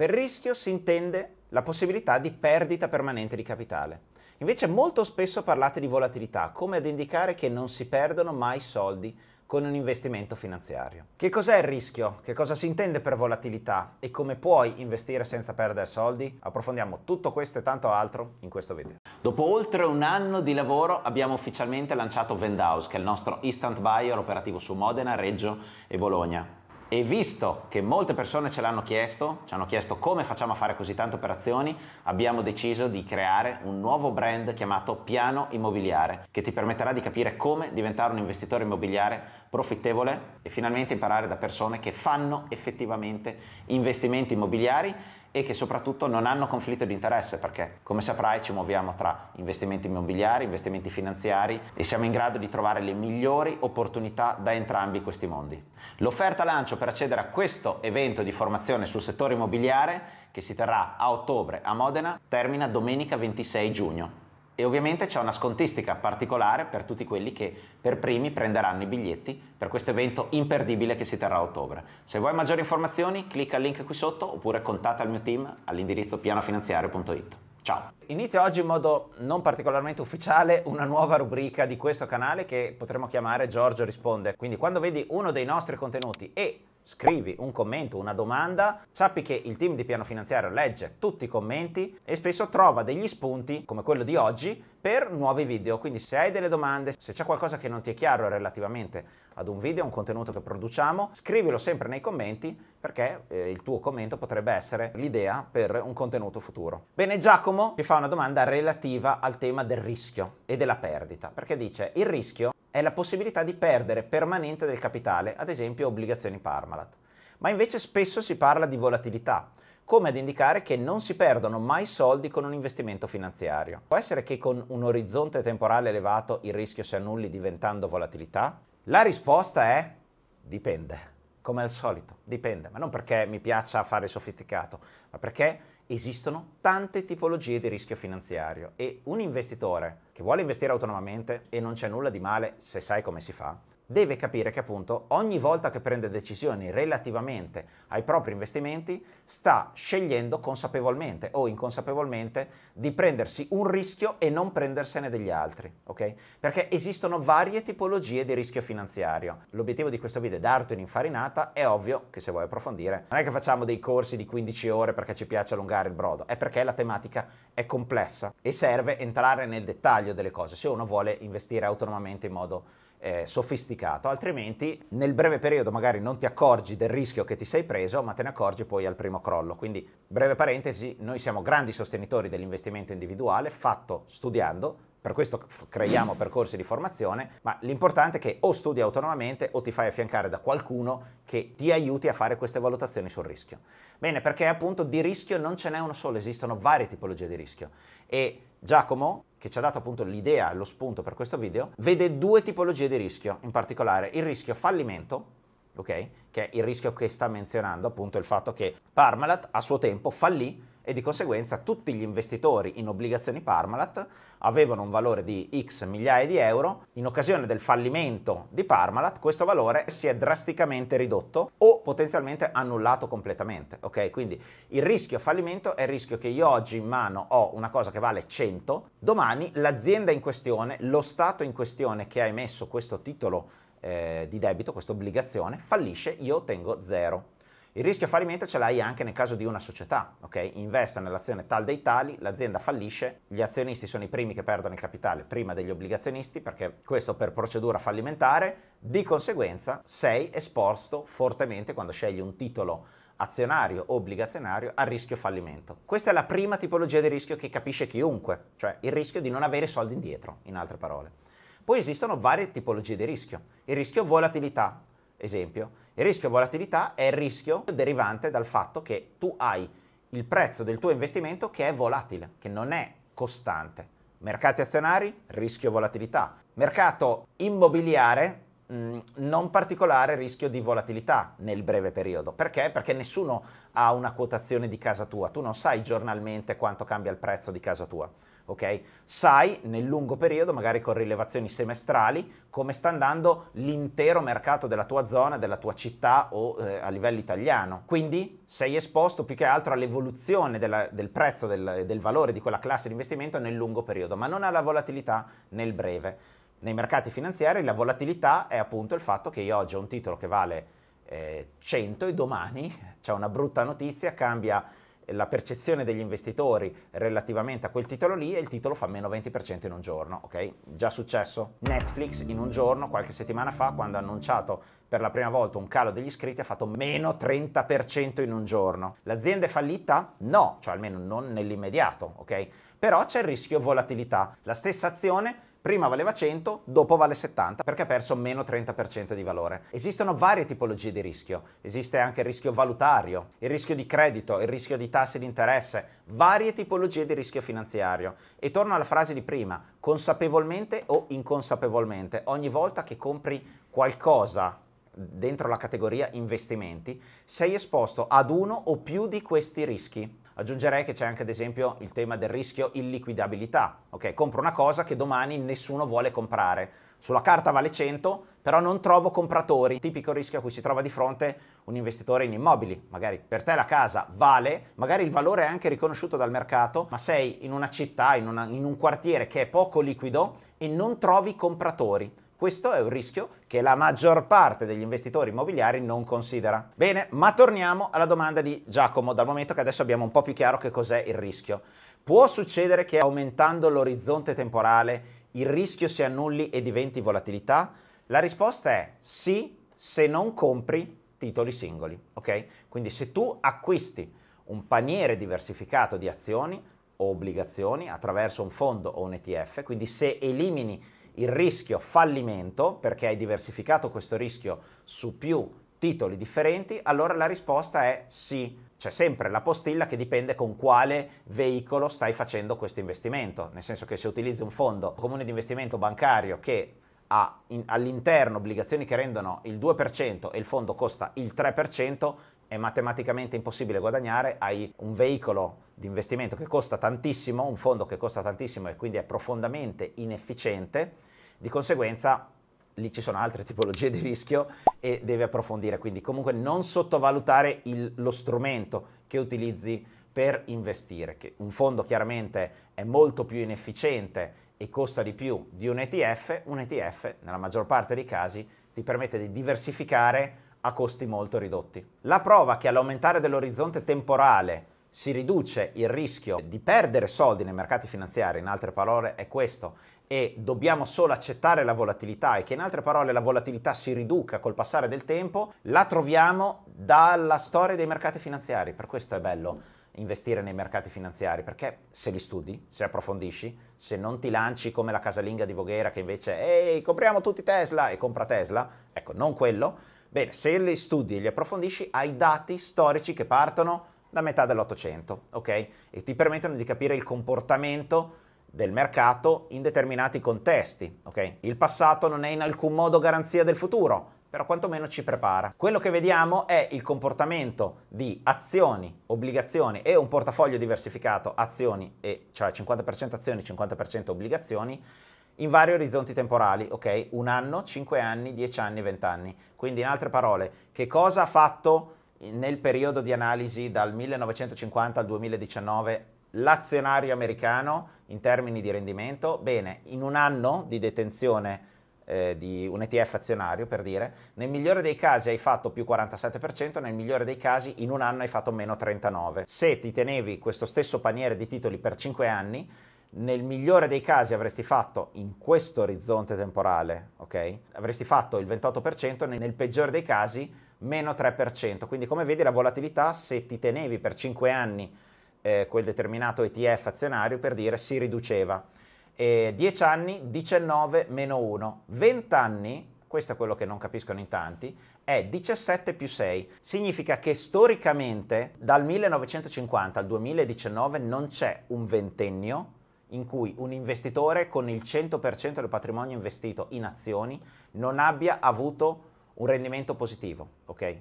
Per rischio si intende la possibilità di perdita permanente di capitale. Invece molto spesso parlate di volatilità, come ad indicare che non si perdono mai soldi con un investimento finanziario. Che cos'è il rischio? Che cosa si intende per volatilità? E come puoi investire senza perdere soldi? Approfondiamo tutto questo e tanto altro in questo video. Dopo oltre un anno di lavoro abbiamo ufficialmente lanciato Vendouse, che è il nostro instant buyer operativo su Modena, Reggio e Bologna. E visto che molte persone ce l'hanno chiesto, ci hanno chiesto come facciamo a fare così tante operazioni, abbiamo deciso di creare un nuovo brand chiamato Piano Immobiliare, che ti permetterà di capire come diventare un investitore immobiliare profittevole e finalmente imparare da persone che fanno effettivamente investimenti immobiliari e che soprattutto non hanno conflitto di interesse perché come saprai ci muoviamo tra investimenti immobiliari, investimenti finanziari e siamo in grado di trovare le migliori opportunità da entrambi questi mondi. L'offerta lancio per accedere a questo evento di formazione sul settore immobiliare che si terrà a ottobre a Modena termina domenica 26 giugno e ovviamente c'è una scontistica particolare per tutti quelli che per primi prenderanno i biglietti per questo evento imperdibile che si terrà a ottobre. Se vuoi maggiori informazioni clicca al link qui sotto oppure contatta il mio team all'indirizzo pianofinanziario.it. Ciao! Inizio oggi in modo non particolarmente ufficiale una nuova rubrica di questo canale che potremmo chiamare Giorgio risponde. Quindi quando vedi uno dei nostri contenuti e scrivi un commento, una domanda, sappi che il team di piano finanziario legge tutti i commenti e spesso trova degli spunti, come quello di oggi, per nuovi video. Quindi se hai delle domande, se c'è qualcosa che non ti è chiaro relativamente ad un video, a un contenuto che produciamo, scrivilo sempre nei commenti perché eh, il tuo commento potrebbe essere l'idea per un contenuto futuro. Bene, Giacomo ti fa una domanda relativa al tema del rischio e della perdita, perché dice il rischio è la possibilità di perdere permanente del capitale, ad esempio obbligazioni Parmalat. Ma invece spesso si parla di volatilità, come ad indicare che non si perdono mai soldi con un investimento finanziario. Può essere che con un orizzonte temporale elevato il rischio si annulli diventando volatilità? La risposta è dipende come al solito, dipende, ma non perché mi piaccia fare sofisticato, ma perché esistono tante tipologie di rischio finanziario e un investitore che vuole investire autonomamente e non c'è nulla di male se sai come si fa, deve capire che appunto ogni volta che prende decisioni relativamente ai propri investimenti sta scegliendo consapevolmente o inconsapevolmente di prendersi un rischio e non prendersene degli altri, ok? Perché esistono varie tipologie di rischio finanziario. L'obiettivo di questo video è darti un'infarinata, è ovvio che se vuoi approfondire, non è che facciamo dei corsi di 15 ore perché ci piace allungare il brodo, è perché la tematica è complessa e serve entrare nel dettaglio dettaglio delle cose, se uno vuole investire autonomamente in modo eh, sofisticato, altrimenti nel breve periodo magari non ti accorgi del rischio che ti sei preso, ma te ne accorgi poi al primo crollo. Quindi, breve parentesi, noi siamo grandi sostenitori dell'investimento individuale fatto studiando, per questo creiamo percorsi di formazione, ma l'importante è che o studi autonomamente o ti fai affiancare da qualcuno che ti aiuti a fare queste valutazioni sul rischio. Bene, perché appunto di rischio non ce n'è uno solo, esistono varie tipologie di rischio e Giacomo, che ci ha dato appunto l'idea e lo spunto per questo video, vede due tipologie di rischio, in particolare il rischio fallimento, ok? Che è il rischio che sta menzionando appunto il fatto che Parmalat a suo tempo fallì e di conseguenza tutti gli investitori in obbligazioni Parmalat avevano un valore di x migliaia di euro, in occasione del fallimento di Parmalat questo valore si è drasticamente ridotto o potenzialmente annullato completamente, ok? Quindi il rischio fallimento è il rischio che io oggi in mano ho una cosa che vale 100, domani l'azienda in questione, lo Stato in questione che ha emesso questo titolo eh, di debito, questa obbligazione, fallisce, io ottengo 0. Il rischio fallimento ce l'hai anche nel caso di una società, ok? Investo nell'azione tal dei tali, l'azienda fallisce, gli azionisti sono i primi che perdono il capitale prima degli obbligazionisti perché questo per procedura fallimentare, di conseguenza sei esposto fortemente quando scegli un titolo azionario o obbligazionario al rischio fallimento. Questa è la prima tipologia di rischio che capisce chiunque, cioè il rischio di non avere soldi indietro, in altre parole. Poi esistono varie tipologie di rischio. Il rischio volatilità, Esempio, il rischio volatilità è il rischio derivante dal fatto che tu hai il prezzo del tuo investimento che è volatile, che non è costante. Mercati azionari, rischio volatilità. Mercato immobiliare, mm, non particolare rischio di volatilità nel breve periodo. Perché? Perché nessuno ha una quotazione di casa tua, tu non sai giornalmente quanto cambia il prezzo di casa tua ok? Sai nel lungo periodo, magari con rilevazioni semestrali, come sta andando l'intero mercato della tua zona, della tua città o eh, a livello italiano. Quindi sei esposto più che altro all'evoluzione della, del prezzo, del, del valore di quella classe di investimento nel lungo periodo, ma non alla volatilità nel breve. Nei mercati finanziari la volatilità è appunto il fatto che io oggi ho un titolo che vale 100 eh, e domani c'è una brutta notizia, cambia la percezione degli investitori relativamente a quel titolo lì e il titolo fa meno 20% in un giorno, ok? Già successo. Netflix in un giorno, qualche settimana fa, quando ha annunciato per la prima volta un calo degli iscritti ha fatto meno 30% in un giorno. L'azienda è fallita? No, cioè almeno non nell'immediato, ok? Però c'è il rischio volatilità. La stessa azione prima valeva 100, dopo vale 70 perché ha perso meno 30% di valore. Esistono varie tipologie di rischio, esiste anche il rischio valutario, il rischio di credito, il rischio di tassi di interesse, varie tipologie di rischio finanziario. E torno alla frase di prima, consapevolmente o inconsapevolmente, ogni volta che compri qualcosa dentro la categoria investimenti, sei esposto ad uno o più di questi rischi. Aggiungerei che c'è anche ad esempio il tema del rischio illiquidabilità. Ok, compro una cosa che domani nessuno vuole comprare. Sulla carta vale 100, però non trovo compratori. Tipico rischio a cui si trova di fronte un investitore in immobili. Magari per te la casa vale, magari il valore è anche riconosciuto dal mercato, ma sei in una città, in, una, in un quartiere che è poco liquido e non trovi compratori questo è un rischio che la maggior parte degli investitori immobiliari non considera. Bene, ma torniamo alla domanda di Giacomo, dal momento che adesso abbiamo un po' più chiaro che cos'è il rischio. Può succedere che aumentando l'orizzonte temporale il rischio si annulli e diventi volatilità? La risposta è sì se non compri titoli singoli, ok? Quindi se tu acquisti un paniere diversificato di azioni o obbligazioni attraverso un fondo o un ETF, quindi se elimini il rischio fallimento, perché hai diversificato questo rischio su più titoli differenti, allora la risposta è sì. C'è sempre la postilla che dipende con quale veicolo stai facendo questo investimento, nel senso che se utilizzi un fondo comune di investimento bancario che in, all'interno obbligazioni che rendono il 2% e il fondo costa il 3%, è matematicamente impossibile guadagnare, hai un veicolo di investimento che costa tantissimo, un fondo che costa tantissimo e quindi è profondamente inefficiente, di conseguenza lì ci sono altre tipologie di rischio e devi approfondire, quindi comunque non sottovalutare il, lo strumento che utilizzi per investire, che un fondo chiaramente è molto più inefficiente e costa di più di un ETF, un ETF nella maggior parte dei casi ti permette di diversificare a costi molto ridotti. La prova che all'aumentare dell'orizzonte temporale si riduce il rischio di perdere soldi nei mercati finanziari, in altre parole è questo, e dobbiamo solo accettare la volatilità e che in altre parole la volatilità si riduca col passare del tempo, la troviamo dalla storia dei mercati finanziari, per questo è bello investire nei mercati finanziari, perché se li studi, se approfondisci, se non ti lanci come la casalinga di Voghera che invece, ehi, compriamo tutti Tesla e compra Tesla, ecco, non quello, bene, se li studi e li approfondisci hai dati storici che partono da metà dell'Ottocento, ok? E ti permettono di capire il comportamento del mercato in determinati contesti, ok? Il passato non è in alcun modo garanzia del futuro, però quantomeno ci prepara. Quello che vediamo è il comportamento di azioni, obbligazioni e un portafoglio diversificato azioni, e, cioè 50% azioni, 50% obbligazioni, in vari orizzonti temporali, ok? Un anno, 5 anni, 10 anni, 20 anni. Quindi in altre parole, che cosa ha fatto nel periodo di analisi dal 1950 al 2019 l'azionario americano in termini di rendimento? Bene, in un anno di detenzione eh, di un ETF azionario per dire, nel migliore dei casi hai fatto più 47%, nel migliore dei casi in un anno hai fatto meno 39%. Se ti tenevi questo stesso paniere di titoli per 5 anni, nel migliore dei casi avresti fatto in questo orizzonte temporale, ok? Avresti fatto il 28%, nel peggiore dei casi meno 3%. Quindi come vedi la volatilità, se ti tenevi per 5 anni eh, quel determinato ETF azionario, per dire, si riduceva eh, 10 anni 19 meno 1, 20 anni, questo è quello che non capiscono in tanti, è 17 più 6. Significa che storicamente dal 1950 al 2019 non c'è un ventennio in cui un investitore con il 100% del patrimonio investito in azioni non abbia avuto un rendimento positivo, ok?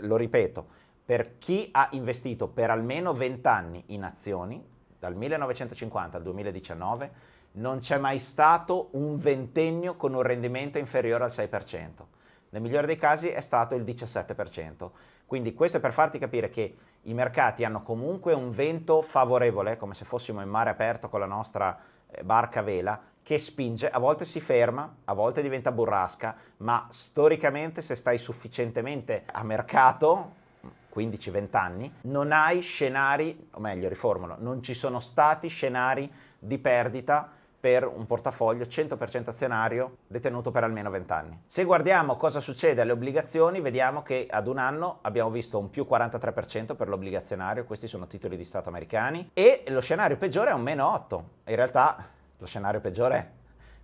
Lo ripeto, per chi ha investito per almeno 20 anni in azioni, dal 1950 al 2019, non c'è mai stato un ventennio con un rendimento inferiore al 6%. Nel migliore dei casi è stato il 17%. Quindi questo è per farti capire che i mercati hanno comunque un vento favorevole, come se fossimo in mare aperto con la nostra eh, barca a vela, che spinge, a volte si ferma, a volte diventa burrasca, ma storicamente se stai sufficientemente a mercato, 15-20 anni, non hai scenari, o meglio riformulo, non ci sono stati scenari di perdita per un portafoglio 100% azionario detenuto per almeno 20 anni. Se guardiamo cosa succede alle obbligazioni, vediamo che ad un anno abbiamo visto un più 43% per l'obbligazionario, questi sono titoli di Stato americani, e lo scenario peggiore è un meno 8. In realtà lo scenario peggiore è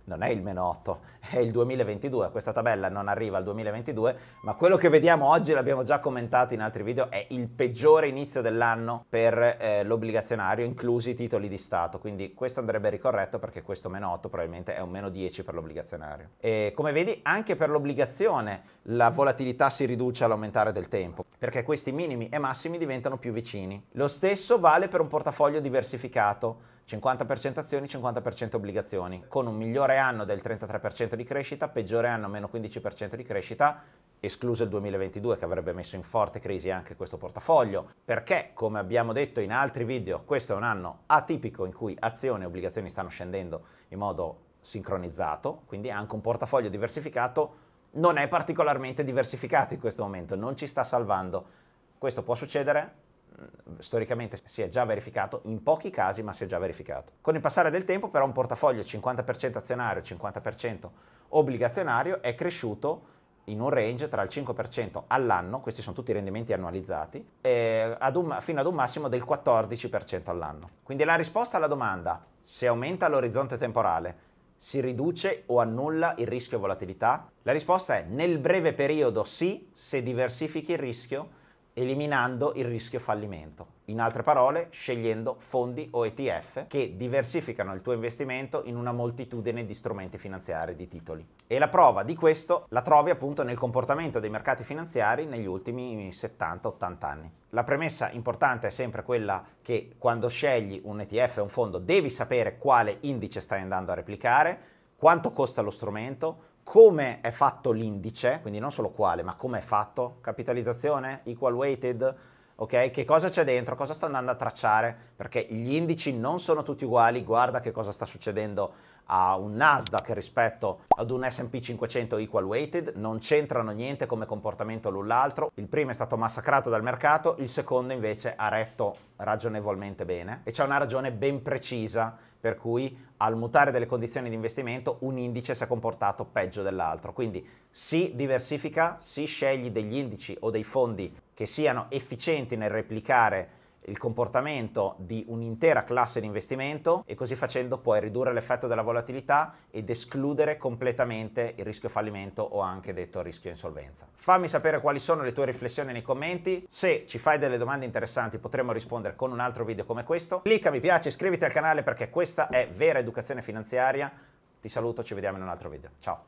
non è il meno 8, è il 2022, questa tabella non arriva al 2022, ma quello che vediamo oggi, l'abbiamo già commentato in altri video, è il peggiore inizio dell'anno per eh, l'obbligazionario, inclusi i titoli di Stato, quindi questo andrebbe ricorretto perché questo meno 8 probabilmente è un meno 10 per l'obbligazionario. E come vedi anche per l'obbligazione la volatilità si riduce all'aumentare del tempo, perché questi minimi e massimi diventano più vicini. Lo stesso vale per un portafoglio diversificato, 50% azioni, 50% obbligazioni, con un migliore anno del 33% di crescita, peggiore anno meno 15% di crescita, escluso il 2022 che avrebbe messo in forte crisi anche questo portafoglio, perché come abbiamo detto in altri video questo è un anno atipico in cui azioni e obbligazioni stanno scendendo in modo sincronizzato, quindi anche un portafoglio diversificato non è particolarmente diversificato in questo momento, non ci sta salvando. Questo può succedere, eh, storicamente si è già verificato, in pochi casi ma si è già verificato. Con il passare del tempo però un portafoglio 50% azionario, e 50% obbligazionario è cresciuto in un range tra il 5% all'anno, questi sono tutti i rendimenti annualizzati, ad un, fino ad un massimo del 14% all'anno. Quindi la risposta alla domanda se aumenta l'orizzonte temporale, si riduce o annulla il rischio volatilità? La risposta è nel breve periodo sì, se diversifichi il rischio eliminando il rischio fallimento. In altre parole, scegliendo fondi o ETF che diversificano il tuo investimento in una moltitudine di strumenti finanziari e di titoli. E la prova di questo la trovi appunto nel comportamento dei mercati finanziari negli ultimi 70-80 anni. La premessa importante è sempre quella che quando scegli un ETF o un fondo devi sapere quale indice stai andando a replicare, quanto costa lo strumento, come è fatto l'indice, quindi non solo quale, ma come è fatto, capitalizzazione, equal weighted, ok? Che cosa c'è dentro, cosa sto andando a tracciare, perché gli indici non sono tutti uguali, guarda che cosa sta succedendo a un Nasdaq rispetto ad un S&P 500 equal weighted, non c'entrano niente come comportamento l'un l'altro, il primo è stato massacrato dal mercato, il secondo invece ha retto ragionevolmente bene e c'è una ragione ben precisa per cui al mutare delle condizioni di investimento un indice si è comportato peggio dell'altro, quindi si diversifica, si scegli degli indici o dei fondi che siano efficienti nel replicare il comportamento di un'intera classe di investimento e così facendo puoi ridurre l'effetto della volatilità ed escludere completamente il rischio fallimento o anche detto rischio insolvenza. Fammi sapere quali sono le tue riflessioni nei commenti, se ci fai delle domande interessanti potremo rispondere con un altro video come questo, clicca mi piace, iscriviti al canale perché questa è vera educazione finanziaria, ti saluto, ci vediamo in un altro video, ciao!